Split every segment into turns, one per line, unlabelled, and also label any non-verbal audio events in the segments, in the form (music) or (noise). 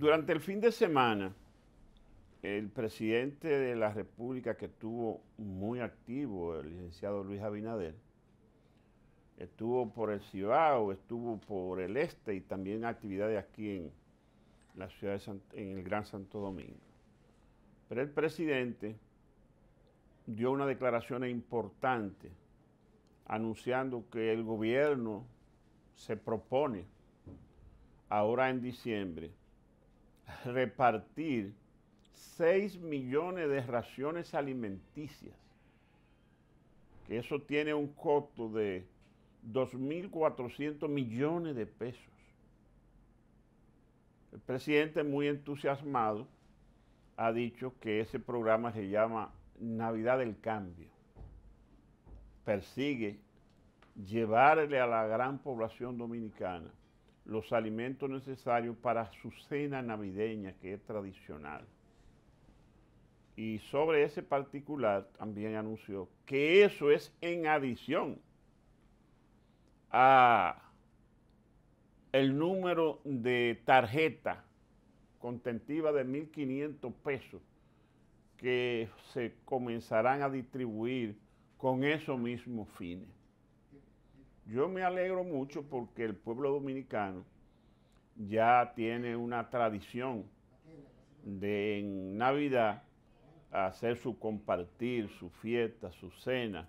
Durante el fin de semana, el presidente de la República que estuvo muy activo, el licenciado Luis Abinader, estuvo por el Cibao, estuvo por el este y también actividades aquí en la ciudad de en el Gran Santo Domingo. Pero el presidente dio una declaración importante anunciando que el gobierno se propone ahora en diciembre repartir 6 millones de raciones alimenticias, que eso tiene un costo de 2.400 millones de pesos. El presidente, muy entusiasmado, ha dicho que ese programa se llama Navidad del Cambio. Persigue llevarle a la gran población dominicana los alimentos necesarios para su cena navideña, que es tradicional. Y sobre ese particular también anunció que eso es en adición a el número de tarjeta contentiva de 1.500 pesos que se comenzarán a distribuir con esos mismos fines. Yo me alegro mucho porque el pueblo dominicano ya tiene una tradición de en Navidad hacer su compartir, su fiesta, su cena,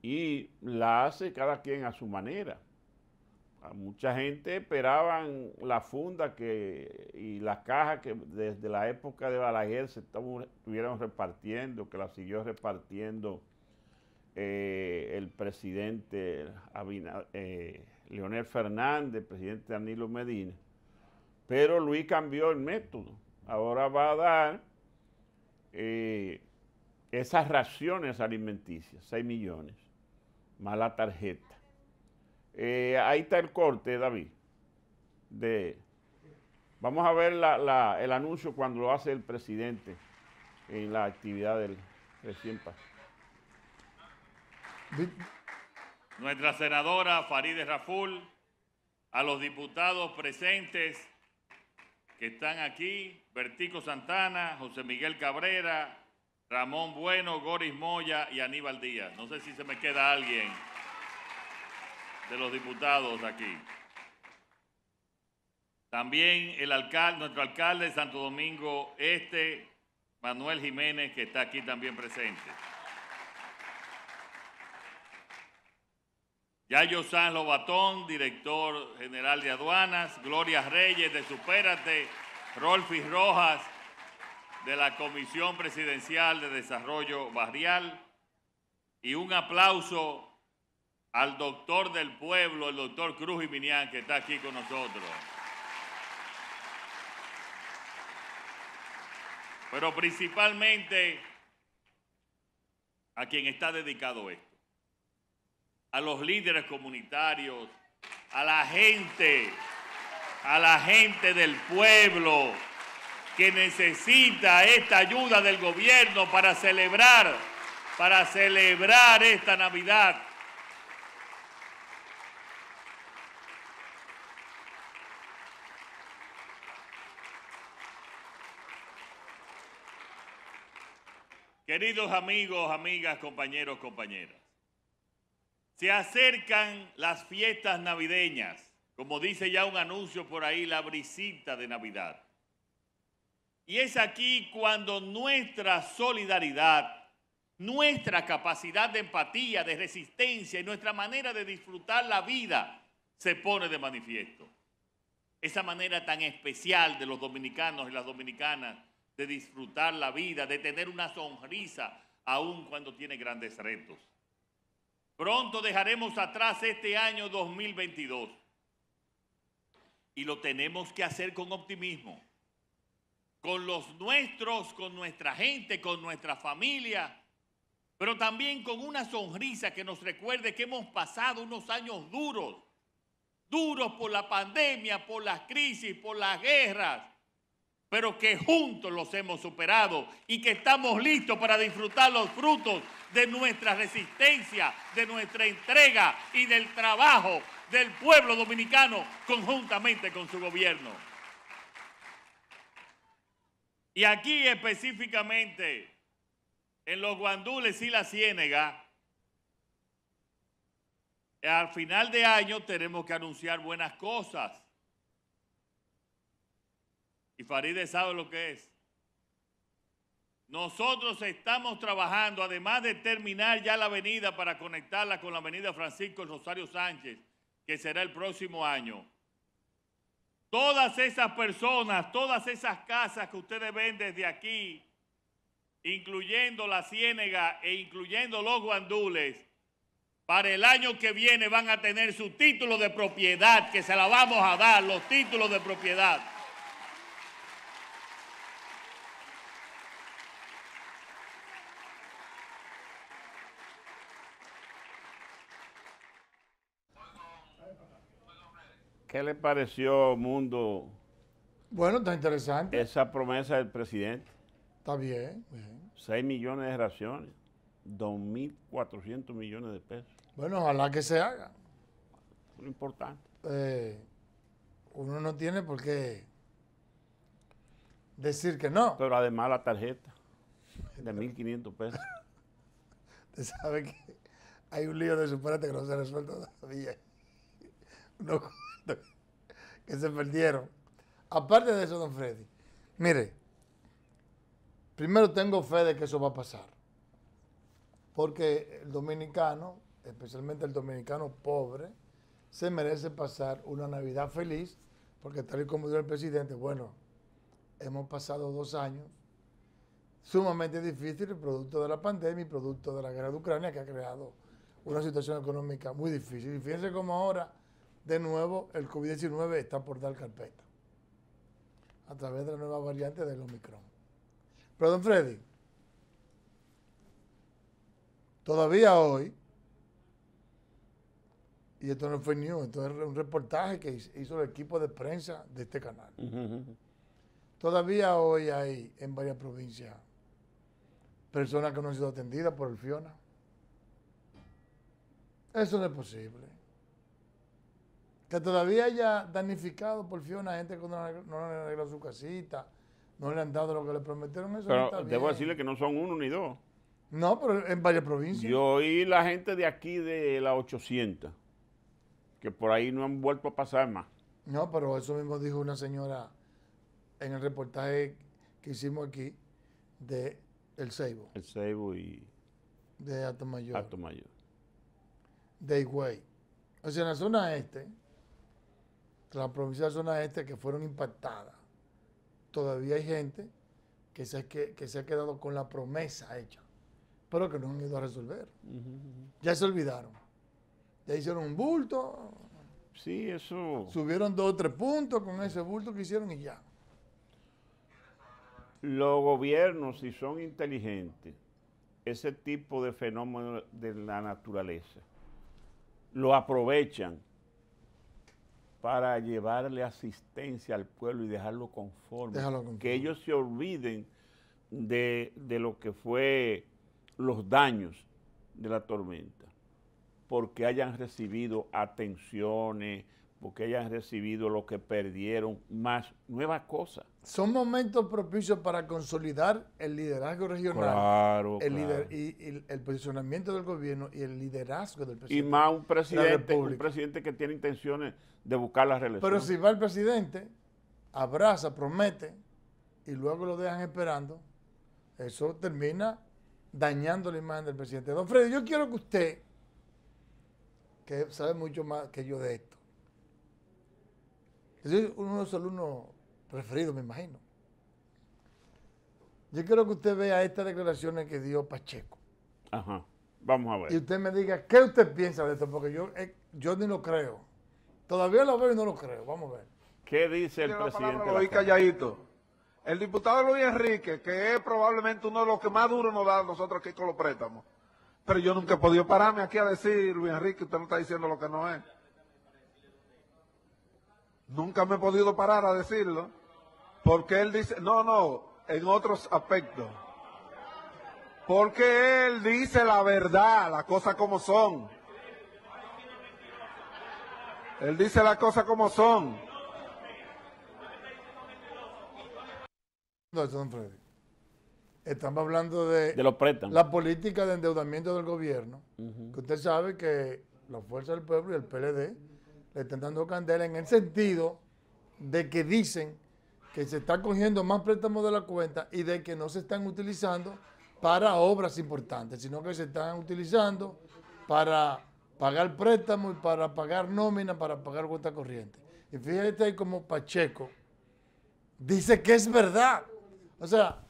y la hace cada quien a su manera. mucha gente esperaban la funda que, y la caja que desde la época de Balaguer se estuvieron repartiendo, que la siguió repartiendo eh, el presidente eh, Leonel Fernández, el presidente Danilo Medina, pero Luis cambió el método. Ahora va a dar eh, esas raciones alimenticias, 6 millones, más la tarjeta. Eh, ahí está el corte, David. De, vamos a ver el anuncio cuando lo hace el presidente en la actividad del recién pasado
nuestra senadora Farideh Raful, a los diputados presentes que están aquí, Bertico Santana, José Miguel Cabrera, Ramón Bueno, Goris Moya y Aníbal Díaz. No sé si se me queda alguien de los diputados aquí. También el alcalde, nuestro alcalde de Santo Domingo Este, Manuel Jiménez, que está aquí también presente. Yayo San Lobatón, director general de aduanas, Gloria Reyes de Supérate, Rolfi Rojas de la Comisión Presidencial de Desarrollo Barrial y un aplauso al doctor del pueblo, el doctor Cruz Jiminián, que está aquí con nosotros. Pero principalmente a quien está dedicado esto a los líderes comunitarios, a la gente, a la gente del pueblo que necesita esta ayuda del gobierno para celebrar, para celebrar esta Navidad. Queridos amigos, amigas, compañeros, compañeras, se acercan las fiestas navideñas, como dice ya un anuncio por ahí, la brisita de Navidad. Y es aquí cuando nuestra solidaridad, nuestra capacidad de empatía, de resistencia y nuestra manera de disfrutar la vida se pone de manifiesto. Esa manera tan especial de los dominicanos y las dominicanas de disfrutar la vida, de tener una sonrisa, aun cuando tiene grandes retos. Pronto dejaremos atrás este año 2022. Y lo tenemos que hacer con optimismo. Con los nuestros, con nuestra gente, con nuestra familia. Pero también con una sonrisa que nos recuerde que hemos pasado unos años duros. Duros por la pandemia, por las crisis, por las guerras pero que juntos los hemos superado y que estamos listos para disfrutar los frutos de nuestra resistencia, de nuestra entrega y del trabajo del pueblo dominicano conjuntamente con su gobierno. Y aquí específicamente, en los guandules y la ciénega, al final de año tenemos que anunciar buenas cosas. Y Faride sabe lo que es. Nosotros estamos trabajando, además de terminar ya la avenida para conectarla con la avenida Francisco Rosario Sánchez, que será el próximo año. Todas esas personas, todas esas casas que ustedes ven desde aquí, incluyendo la ciénega e incluyendo los guandules, para el año que viene van a tener su título de propiedad, que se la vamos a dar, los títulos de propiedad.
¿Qué le pareció, Mundo? Bueno, está interesante. Esa promesa del presidente.
Está bien, bien.
6 millones de raciones, 2.400 millones de pesos.
Bueno, ojalá que se haga. Lo importante. Eh, uno no tiene por qué
decir que no. Pero además la tarjeta de 1.500 pesos.
(laughs) Usted sabe que hay un lío de su parte que no se ha resuelto todavía. No. (laughs) que se perdieron. Aparte de eso, don Freddy, mire, primero tengo fe de que eso va a pasar. Porque el dominicano, especialmente el dominicano pobre, se merece pasar una Navidad feliz, porque tal y como dijo el presidente, bueno, hemos pasado dos años sumamente difíciles, producto de la pandemia y producto de la guerra de Ucrania, que ha creado una situación económica muy difícil. Y fíjense cómo ahora de nuevo el COVID-19 está por dar carpeta a través de la nueva variante del Omicron. Pero don Freddy, todavía hoy, y esto no fue news, esto es un reportaje que hizo el equipo de prensa de este canal. Todavía hoy hay en varias provincias personas que no han sido atendidas por el Fiona. Eso no es posible que todavía haya damnificado por Fiona gente que no, le han arreglado su casita, no le han dado lo que le prometieron. Eso pero debo
decirle que no son uno ni dos. No, pero en varias provincias. Yo oí la gente de aquí de la 800, que por ahí no han vuelto a pasar más.
No, pero eso mismo dijo una señora en el reportaje que hicimos aquí de El Ceibo.
El Ceibo y...
De Alto Mayor. Alto Mayor. De Higüey. O sea, en la zona este, la provincia de zona este que fueron impactadas, todavía hay gente que se, que, se ha quedado con la promesa hecha, pero que no han ido a resolver. Ya se olvidaron. Ya hicieron un bulto.
Sí, eso.
Subieron dos o tres puntos con ese bulto que hicieron y ya.
Los gobiernos, si son inteligentes, ese tipo de fenómeno de la naturaleza, lo aprovechan para llevarle asistencia al pueblo y dejarlo conforme. Que ellos se olviden de, de lo que fue los daños de la tormenta, porque hayan recibido atenciones, porque han recibido lo que perdieron, más nuevas cosas.
Son momentos propicios para consolidar el liderazgo regional, claro, el, claro. y, el posicionamiento del gobierno y el liderazgo del presidente. Y más un presidente, un
presidente que tiene intenciones de buscar la reelección. Pero si
va el presidente, abraza, promete y luego lo dejan esperando, eso termina dañando la imagen del presidente. Don Freddy, yo quiero que usted, que sabe mucho más que yo de esto, es uno de los alumnos referidos, me imagino. Yo quiero que usted vea estas declaraciones que dio Pacheco.
Ajá. Vamos a ver. Y
usted me diga, ¿qué usted piensa de esto? Porque yo, eh, yo ni lo creo.
Todavía lo veo y no lo creo. Vamos a ver. ¿Qué dice el presidente? Lo calladito. El diputado Luis Enrique, que es probablemente uno de los que más duro nos da nosotros aquí con los préstamos. Pero yo nunca he podido pararme aquí a decir, Luis Enrique, usted no está diciendo lo que no es. Nunca me he podido parar a decirlo, porque él dice, no, no, en otros aspectos. Porque él dice la verdad, las cosas como son. Él dice las cosas como son.
Estamos hablando de, los préstamos. la política de endeudamiento del gobierno, que usted sabe que la fuerza del pueblo y el PLD le están dando candela en el sentido de que dicen que se está cogiendo más préstamos de la cuenta y de que no se están utilizando para obras importantes, sino que se están utilizando para pagar préstamos y para pagar nómina, para pagar cuenta corriente. Y fíjate ahí como Pacheco dice que es verdad. O sea,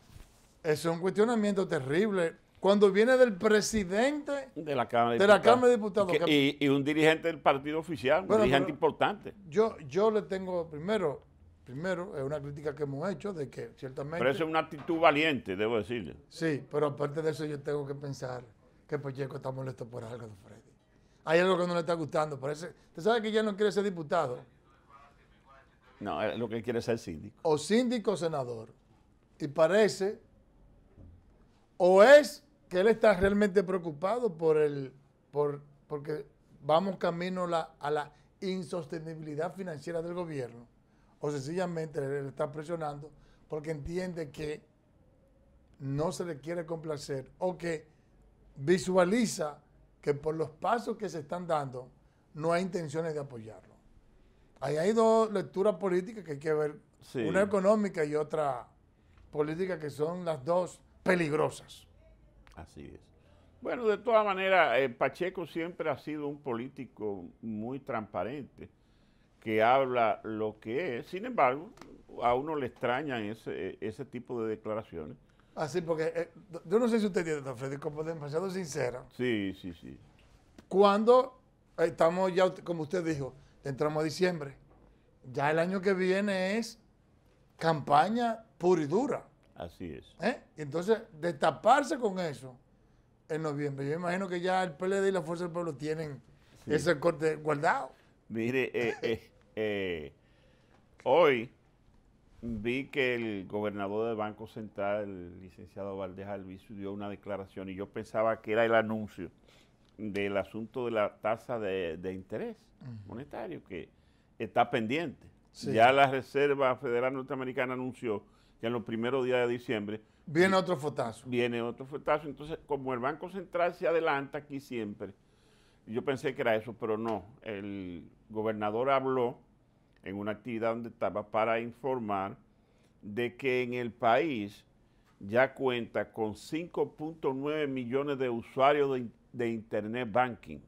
es un cuestionamiento terrible cuando viene del presidente
de la Cámara de, Diputados. y, un dirigente del partido oficial, un dirigente importante.
Yo, yo le tengo, primero, primero, es una crítica que hemos hecho de que ciertamente... Pero eso
es una actitud valiente, debo decirle.
Sí, pero aparte de eso yo tengo que pensar que Pacheco está molesto por algo, Freddy. Hay algo que no le está gustando, parece... Usted sabe que ya no quiere ser diputado.
No, es lo que quiere ser síndico.
O síndico o senador. Y parece, o es que él está realmente preocupado por el, por, porque vamos camino a la insostenibilidad financiera del gobierno, o sencillamente le está presionando porque entiende que no se le quiere complacer o que visualiza que por los pasos que se están dando no hay intenciones de apoyarlo. hay dos lecturas políticas que hay que ver, una económica y otra política que son las dos peligrosas.
Así es. Bueno, de todas maneras, eh, Pacheco siempre ha sido un político muy transparente, que habla lo que es. Sin embargo, a uno le extrañan ese, eh, tipo de declaraciones.
Así, ah, porque eh, yo no sé si usted tiene, don Freddy, como demasiado sincero.
Sí, sí, sí.
Cuando estamos ya, como usted dijo, entramos a diciembre, ya el año que viene es campaña pura y dura. Así es. ¿Eh? Entonces, destaparse con eso en noviembre. Yo imagino que ya el PLD y la Fuerza del Pueblo tienen ese corte guardado.
Mire, eh, (laughs) eh, hoy vi que el gobernador del Banco Central, el licenciado Valdés Alvis dio una declaración y yo pensaba que era el anuncio del asunto de la tasa de, interés monetario que está pendiente. Ya la Reserva Federal Norteamericana anunció en los primeros días de diciembre... Viene otro fotazo. Viene otro fotazo. Entonces, como el Banco Central se adelanta aquí siempre, yo pensé que era eso, pero no. El gobernador habló en una actividad donde estaba para informar de que en el país ya cuenta con 5.9 millones de usuarios de, Internet Banking,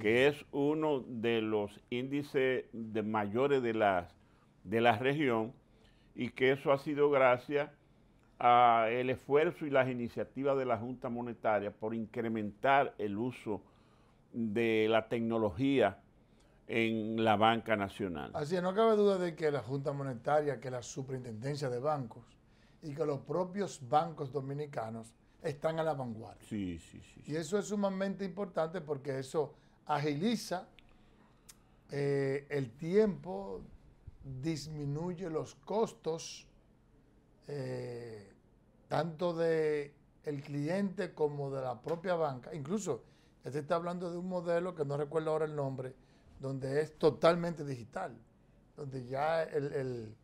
que es uno de los índices mayores de, las, de la región y que eso ha sido gracias al esfuerzo y las iniciativas de la Junta Monetaria por incrementar el uso de la tecnología en la banca nacional.
Así es, no cabe duda de que la Junta Monetaria, que la Superintendencia de Bancos y que los propios bancos dominicanos están a la vanguardia.
Sí, sí, sí. Y
eso es sumamente importante porque eso agiliza eh, el tiempo disminuye los costos eh, tanto de el cliente como de la propia banca. Incluso este está hablando de un modelo que no recuerdo ahora el nombre, donde es totalmente digital, donde ya el,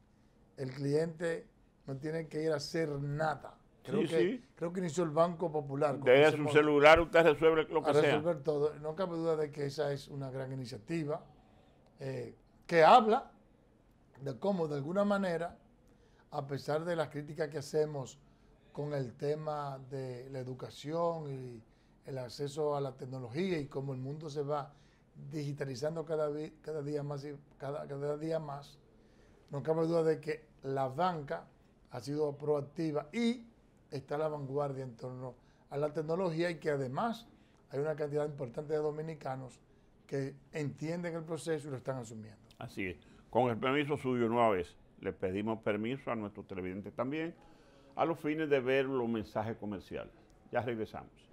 cliente no tiene que ir a hacer nada. Creo, que, inició el Banco Popular. Desde su celular usted resuelve lo que resolver todo. No cabe duda de que esa es una gran iniciativa eh, que habla de cómo de alguna manera, a pesar de las críticas que hacemos con el tema de la educación y el acceso a la tecnología y cómo el mundo se va digitalizando cada, cada día más cada, cada día más, no cabe duda de que la banca ha sido proactiva y está a la vanguardia en torno a la tecnología y que además hay una cantidad importante de dominicanos que entienden el proceso y lo están
asumiendo. Así es. Con el permiso suyo, una vez, le pedimos permiso a nuestros televidentes también, a los fines de ver los mensajes comerciales. Ya regresamos.